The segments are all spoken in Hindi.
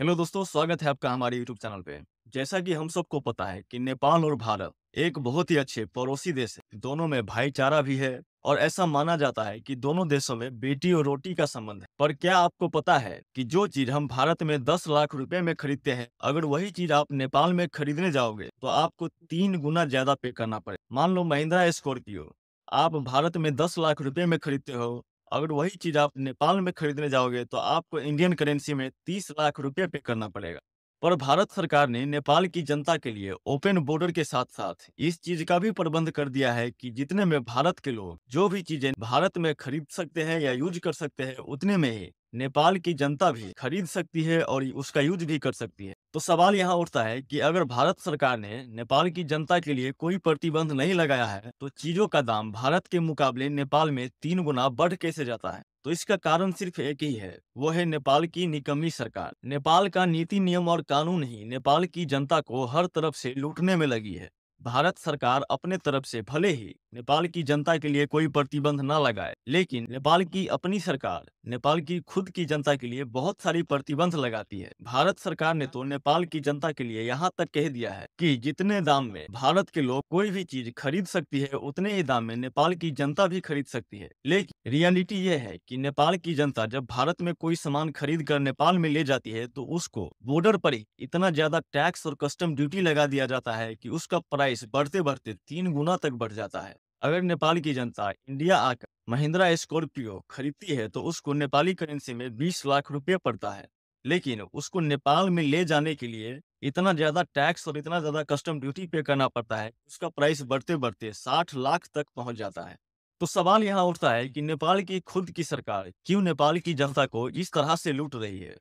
हेलो दोस्तों स्वागत है आपका हमारे यूट्यूब चैनल पे जैसा कि हम सबको पता है कि नेपाल और भारत एक बहुत ही अच्छे पड़ोसी देश है दोनों में भाईचारा भी है और ऐसा माना जाता है कि दोनों देशों में बेटी और रोटी का संबंध है पर क्या आपको पता है कि जो चीज हम भारत में दस लाख रुपए में खरीदते हैं अगर वही चीज आप नेपाल में खरीदने जाओगे तो आपको तीन गुना ज्यादा पे करना पड़े मान लो महिंद्रा स्कॉर्पियो आप भारत में दस लाख रुपए में खरीदते हो अगर वही चीज आप नेपाल में खरीदने जाओगे तो आपको इंडियन करेंसी में तीस लाख रुपये पे करना पड़ेगा पर भारत सरकार ने नेपाल की जनता के लिए ओपन बॉर्डर के साथ साथ इस चीज का भी प्रबंध कर दिया है कि जितने में भारत के लोग जो भी चीजें भारत में खरीद सकते हैं या यूज कर सकते हैं उतने में ही नेपाल की जनता भी खरीद सकती है और उसका यूज भी कर सकती है तो सवाल यहाँ उठता है कि अगर भारत सरकार ने नेपाल की जनता के लिए कोई प्रतिबंध नहीं लगाया है तो चीजों का दाम भारत के मुकाबले नेपाल में तीन गुना बढ़ कैसे जाता है तो इसका कारण सिर्फ एक ही है वो है नेपाल की निकम्मी सरकार नेपाल का नीति नियम और कानून ही नेपाल की जनता को हर तरफ से लूटने में लगी है भारत सरकार अपने तरफ से भले ही नेपाल की जनता के लिए कोई प्रतिबंध न लगाए लेकिन नेपाल की अपनी सरकार नेपाल की खुद की जनता के लिए बहुत सारी प्रतिबंध लगाती है भारत सरकार ने तो नेपाल की जनता के लिए यहाँ तक कह दिया है कि जितने दाम में भारत के लोग कोई भी चीज खरीद सकती है उतने ही दाम में नेपाल की जनता भी खरीद सकती है लेकिन रियलिटी ये है की नेपाल की जनता जब भारत में कोई सामान खरीद कर नेपाल में ले जाती है तो उसको बॉर्डर पर ही इतना ज्यादा टैक्स और कस्टम ड्यूटी लगा दिया जाता है की उसका प्राइस बढ़ते बढ़ते तीन गुना तक बढ़ जाता है अगर नेपाल की जनता इंडिया आकर महिंद्रा स्कॉर्पियो खरीदती है तो उसको नेपाली करेंसी में 20 लाख रुपये पड़ता है लेकिन उसको नेपाल में ले जाने के लिए इतना ज्यादा टैक्स और इतना ज्यादा कस्टम ड्यूटी पे करना पड़ता है उसका प्राइस बढ़ते बढ़ते साठ लाख तक पहुंच जाता है तो सवाल यहाँ उठता है कि नेपाल की खुद की सरकार क्यों नेपाल की जनता को इस तरह से लूट रही है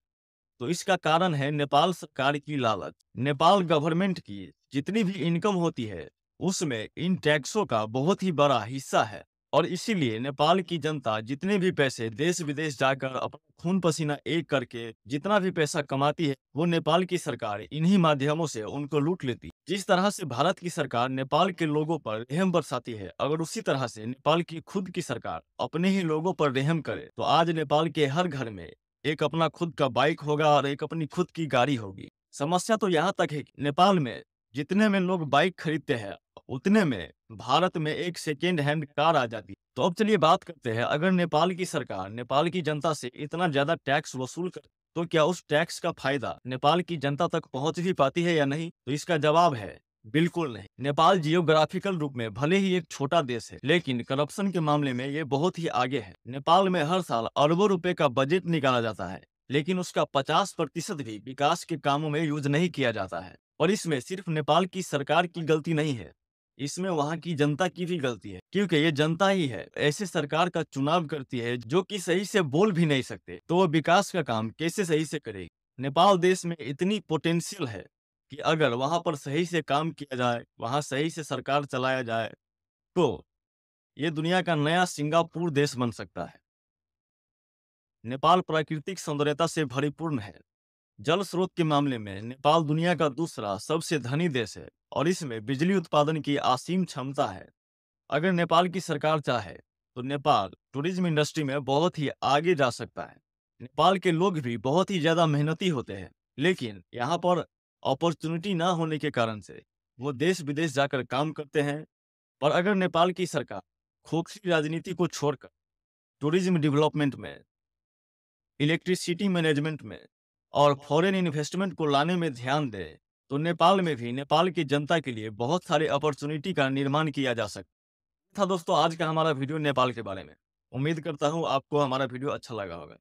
तो इसका कारण है नेपाल सरकार की लालच नेपाल गवर्नमेंट की जितनी भी इनकम होती है उसमें इन टैक्सों का बहुत ही बड़ा हिस्सा है और इसीलिए नेपाल की जनता जितने भी पैसे देश विदेश जाकर अपना खून पसीना एक करके जितना भी पैसा कमाती है वो नेपाल की सरकार इन्हीं माध्यमों से उनको लूट लेती जिस तरह से भारत की सरकार नेपाल के लोगों पर रेहम बरसाती है अगर उसी तरह से नेपाल की खुद की सरकार अपने ही लोगों पर रेहम करे तो आज नेपाल के हर घर में एक अपना खुद का बाइक होगा और एक अपनी खुद की गाड़ी होगी समस्या तो यहाँ तक है कि नेपाल में जितने में लोग बाइक खरीदते हैं उतने में भारत में एक सेकेंड हैंड कार आ जाती है तो अब चलिए बात करते हैं अगर नेपाल की सरकार नेपाल की जनता से इतना ज्यादा टैक्स वसूल कर तो क्या उस टैक्स का फायदा नेपाल की जनता तक पहुंच भी पाती है या नहीं तो इसका जवाब है बिल्कुल नहीं नेपाल जियोग्राफिकल रूप में भले ही एक छोटा देश है लेकिन करप्शन के मामले में ये बहुत ही आगे है नेपाल में हर साल अरबों रुपए का बजट निकाला जाता है लेकिन उसका 50 प्रतिशत भी विकास के कामों में यूज नहीं किया जाता है और इसमें सिर्फ नेपाल की सरकार की गलती नहीं है इसमें वहाँ की जनता की भी गलती है क्योंकि ये जनता ही है ऐसे सरकार का चुनाव करती है जो कि सही से बोल भी नहीं सकते तो वो विकास का काम कैसे सही से करेगी नेपाल देश में इतनी पोटेंशियल है कि अगर वहाँ पर सही से काम किया जाए वहाँ सही से सरकार चलाया जाए तो ये दुनिया का नया सिंगापुर देश बन सकता है नेपाल प्राकृतिक सौंदर्यता से भरीपूर्ण है जल स्रोत के मामले में नेपाल दुनिया का दूसरा सबसे धनी देश है और इसमें बिजली उत्पादन की असीम क्षमता है अगर नेपाल की सरकार चाहे तो नेपाल टूरिज्म इंडस्ट्री में बहुत ही आगे जा सकता है नेपाल के लोग भी बहुत ही ज़्यादा मेहनती होते हैं लेकिन यहाँ पर अपॉर्चुनिटी ना होने के कारण से वो देश विदेश जाकर काम करते हैं पर अगर नेपाल की सरकार खोखली राजनीति को छोड़कर टूरिज्म डेवलपमेंट में इलेक्ट्रिसिटी मैनेजमेंट में और फॉरेन इन्वेस्टमेंट को लाने में ध्यान दे तो नेपाल में भी नेपाल की जनता के लिए बहुत सारे अपॉर्चुनिटी का निर्माण किया जा सकता था दोस्तों आज का हमारा वीडियो नेपाल के बारे में उम्मीद करता हूँ आपको हमारा वीडियो अच्छा लगा होगा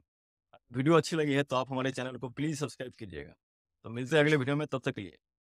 वीडियो अच्छी लगी है तो आप हमारे चैनल को प्लीज़ सब्सक्राइब कीजिएगा तो मिलते हैं अगले वीडियो में तब तक लिए